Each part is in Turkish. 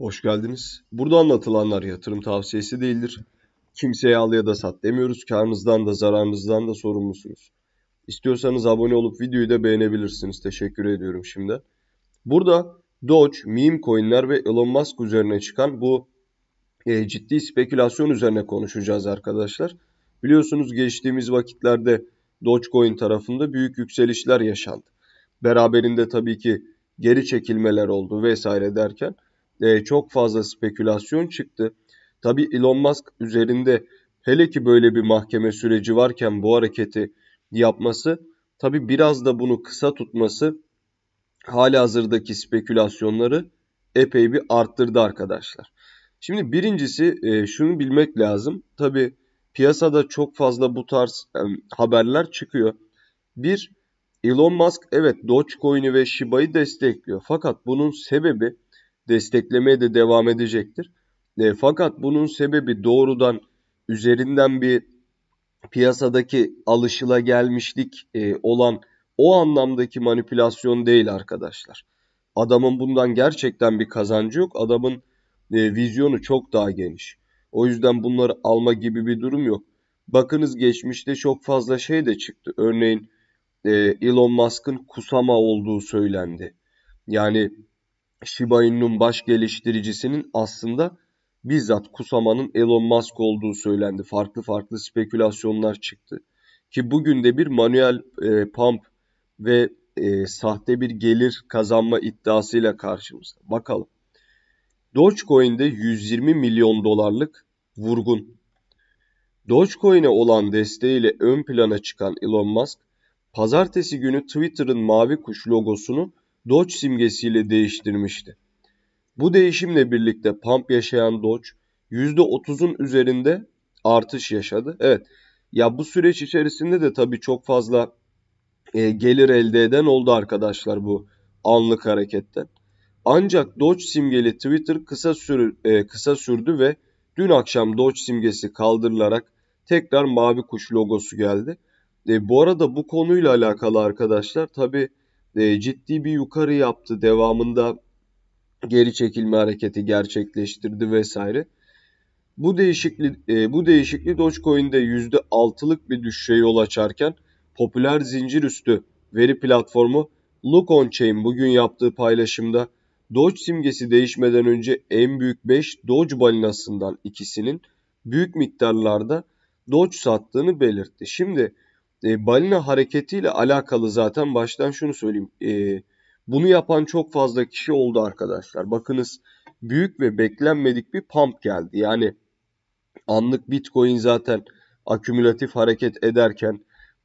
Hoş geldiniz. Burada anlatılanlar yatırım tavsiyesi değildir. Kimseye al ya da sat demiyoruz. Karnınızdan da zararınızdan da sorumlusunuz. İstiyorsanız abone olup videoyu da beğenebilirsiniz. Teşekkür ediyorum şimdi. Burada Doge, meme coinler ve Elon Musk üzerine çıkan bu e, ciddi spekülasyon üzerine konuşacağız arkadaşlar. Biliyorsunuz geçtiğimiz vakitlerde Dogecoin tarafında büyük yükselişler yaşandı. Beraberinde tabii ki geri çekilmeler oldu vesaire derken e, çok fazla spekülasyon çıktı. Tabi Elon Musk üzerinde hele ki böyle bir mahkeme süreci varken bu hareketi yapması tabi biraz da bunu kısa tutması hala hazırdaki spekülasyonları epey bir arttırdı arkadaşlar. Şimdi birincisi e, şunu bilmek lazım. Tabi piyasada çok fazla bu tarz e, haberler çıkıyor. Bir Elon Musk evet Dogecoin'i ve Shiba'yı destekliyor. Fakat bunun sebebi desteklemeye de devam edecektir. E, fakat bunun sebebi doğrudan üzerinden bir piyasadaki alışıla gelmişlik e, olan o anlamdaki manipülasyon değil arkadaşlar. Adamın bundan gerçekten bir kazancı yok. Adamın e, vizyonu çok daha geniş. O yüzden bunları alma gibi bir durum yok. Bakınız geçmişte çok fazla şey de çıktı. Örneğin e, Elon Musk'ın kusama olduğu söylendi. Yani Shiba Inu'nun baş geliştiricisinin aslında bizzat Kusama'nın Elon Musk olduğu söylendi. Farklı farklı spekülasyonlar çıktı. Ki bugün de bir manuel e, pump ve e, sahte bir gelir kazanma iddiasıyla karşımızda. Bakalım. Dogecoin'de 120 milyon dolarlık vurgun. Dogecoin'e olan desteğiyle ön plana çıkan Elon Musk, pazartesi günü Twitter'ın mavi kuş logosunu Dodge simgesiyle değiştirmişti. Bu değişimle birlikte pump yaşayan Dodge %30'un üzerinde artış yaşadı. Evet ya bu süreç içerisinde de tabii çok fazla e, gelir elde eden oldu arkadaşlar bu anlık hareketten. Ancak Doge simgeli Twitter kısa, sürü, e, kısa sürdü ve dün akşam Doge simgesi kaldırılarak tekrar mavi kuş logosu geldi. E, bu arada bu konuyla alakalı arkadaşlar tabi ee, ciddi bir yukarı yaptı. Devamında geri çekilme hareketi gerçekleştirdi vesaire. Bu değişiklik e, bu değişiklik Dogecoin'de %6'lık bir düşüşe yol açarken popüler zincir üstü veri platformu Look on Chain bugün yaptığı paylaşımda Doge simgesi değişmeden önce en büyük 5 Doge balinasından ikisinin büyük miktarlarda Doge sattığını belirtti. Şimdi e, balina hareketiyle alakalı zaten baştan şunu söyleyeyim. E, bunu yapan çok fazla kişi oldu arkadaşlar. Bakınız büyük ve beklenmedik bir pump geldi. Yani anlık Bitcoin zaten akümülatif hareket ederken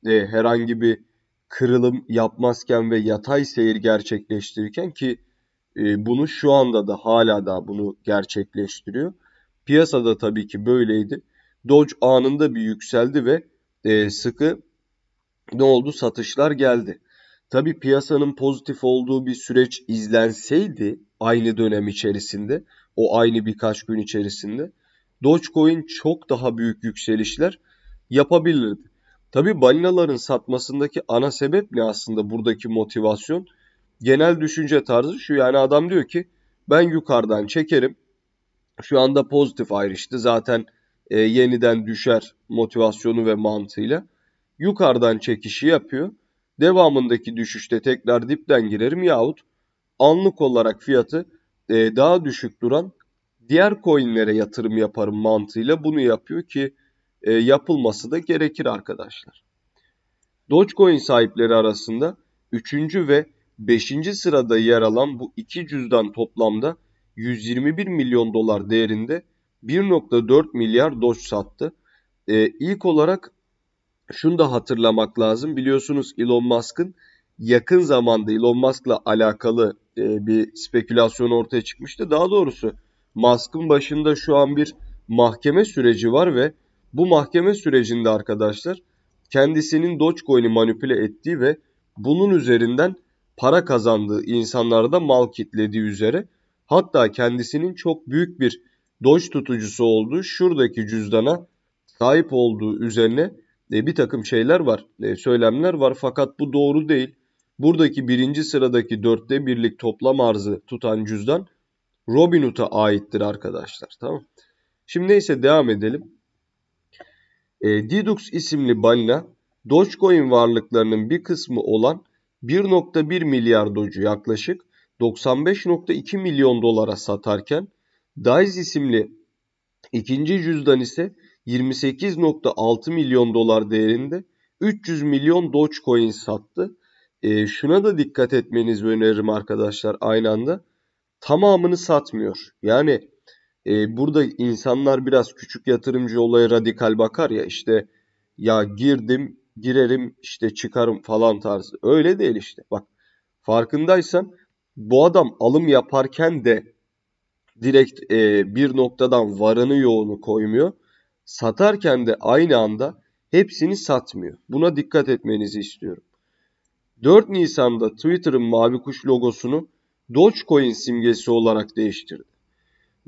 e, herhangi bir kırılım yapmazken ve yatay seyir gerçekleştirirken ki e, bunu şu anda da hala da bunu gerçekleştiriyor. Piyasada tabii ki böyleydi. Doge anında bir yükseldi ve e, sıkı ne oldu? Satışlar geldi. Tabi piyasanın pozitif olduğu bir süreç izlenseydi aynı dönem içerisinde, o aynı birkaç gün içerisinde Dogecoin çok daha büyük yükselişler yapabilirdi. Tabi balinaların satmasındaki ana sebep ne aslında buradaki motivasyon? Genel düşünce tarzı şu yani adam diyor ki ben yukarıdan çekerim. Şu anda pozitif ayrıştı zaten e, yeniden düşer motivasyonu ve mantığıyla yukarıdan çekişi yapıyor. Devamındaki düşüşte tekrar dipten girerim yahut anlık olarak fiyatı e, daha düşük duran diğer coinlere yatırım yaparım mantığıyla bunu yapıyor ki e, yapılması da gerekir arkadaşlar. Dogecoin sahipleri arasında 3. ve 5. sırada yer alan bu iki cüzdan toplamda 121 milyon dolar değerinde 1.4 milyar Doge sattı. E, ilk olarak şunu da hatırlamak lazım. Biliyorsunuz Elon Musk'ın yakın zamanda Elon Musk'la alakalı e, bir spekülasyon ortaya çıkmıştı. Daha doğrusu Musk'ın başında şu an bir mahkeme süreci var ve bu mahkeme sürecinde arkadaşlar kendisinin Dogecoin'i manipüle ettiği ve bunun üzerinden para kazandığı insanlara da mal kitlediği üzere hatta kendisinin çok büyük bir Doge tutucusu olduğu şuradaki cüzdana sahip olduğu üzerine e, bir takım şeyler var, e, söylemler var fakat bu doğru değil. Buradaki birinci sıradaki dörtte birlik toplam arzı tutan cüzdan Robin aittir arkadaşlar. Tamam. Şimdi neyse devam edelim. E, Didux isimli balina Dogecoin varlıklarının bir kısmı olan 1.1 milyar docu yaklaşık 95.2 milyon dolara satarken Dice isimli ikinci cüzdan ise 28.6 milyon dolar değerinde 300 milyon Dogecoin sattı. E, şuna da dikkat etmenizi öneririm arkadaşlar aynı anda. Tamamını satmıyor. Yani e, burada insanlar biraz küçük yatırımcı olaya radikal bakar ya işte ya girdim girerim işte çıkarım falan tarzı. Öyle değil işte. Bak farkındaysan bu adam alım yaparken de direkt e, bir noktadan varını yoğunu koymuyor satarken de aynı anda hepsini satmıyor. Buna dikkat etmenizi istiyorum. 4 Nisan'da Twitter'ın mavi kuş logosunu Dogecoin simgesi olarak değiştirdi.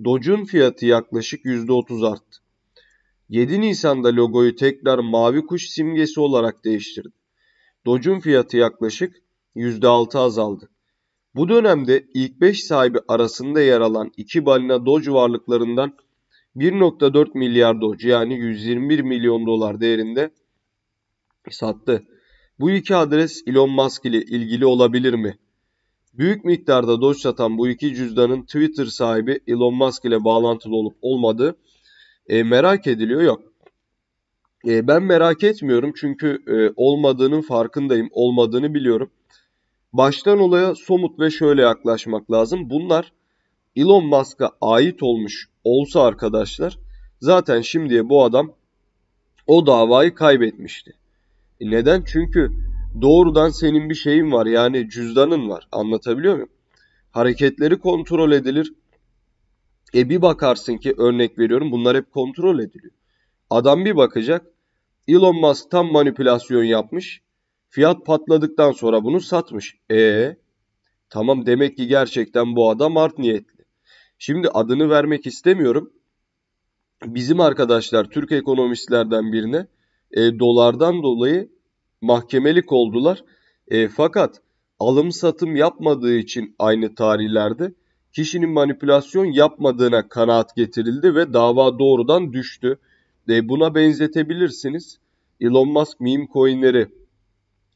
Doge'un fiyatı yaklaşık %30 arttı. 7 Nisan'da logoyu tekrar mavi kuş simgesi olarak değiştirdi. Doge'un fiyatı yaklaşık %6 azaldı. Bu dönemde ilk 5 sahibi arasında yer alan iki balina Doge varlıklarından 1.4 milyar doç yani 121 milyon dolar değerinde sattı. Bu iki adres Elon Musk ile ilgili olabilir mi? Büyük miktarda Doge satan bu iki cüzdanın Twitter sahibi Elon Musk ile bağlantılı olup olmadığı e, merak ediliyor. Yok. E, ben merak etmiyorum çünkü e, olmadığının farkındayım. Olmadığını biliyorum. Baştan olaya somut ve şöyle yaklaşmak lazım. Bunlar Elon Musk'a ait olmuş olsa arkadaşlar zaten şimdiye bu adam o davayı kaybetmişti. E neden? Çünkü doğrudan senin bir şeyin var yani cüzdanın var anlatabiliyor muyum? Hareketleri kontrol edilir. E bir bakarsın ki örnek veriyorum bunlar hep kontrol ediliyor. Adam bir bakacak Elon Musk tam manipülasyon yapmış. Fiyat patladıktan sonra bunu satmış. E tamam demek ki gerçekten bu adam art niyetli. Şimdi adını vermek istemiyorum. Bizim arkadaşlar Türk ekonomistlerden birine e, dolardan dolayı mahkemelik oldular. E, fakat alım satım yapmadığı için aynı tarihlerde kişinin manipülasyon yapmadığına kanaat getirildi ve dava doğrudan düştü. E, buna benzetebilirsiniz. Elon Musk meme coinleri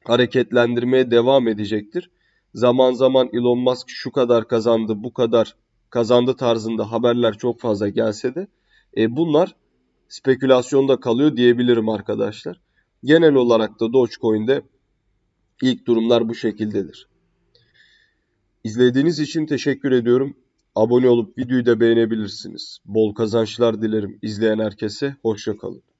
hareketlendirmeye devam edecektir. Zaman zaman Elon Musk şu kadar kazandı, bu kadar kazandı tarzında haberler çok fazla gelse de e, bunlar spekülasyonda kalıyor diyebilirim arkadaşlar. Genel olarak da Dogecoin'de ilk durumlar bu şekildedir. İzlediğiniz için teşekkür ediyorum. Abone olup videoyu da beğenebilirsiniz. Bol kazançlar dilerim izleyen herkese. Hoşçakalın.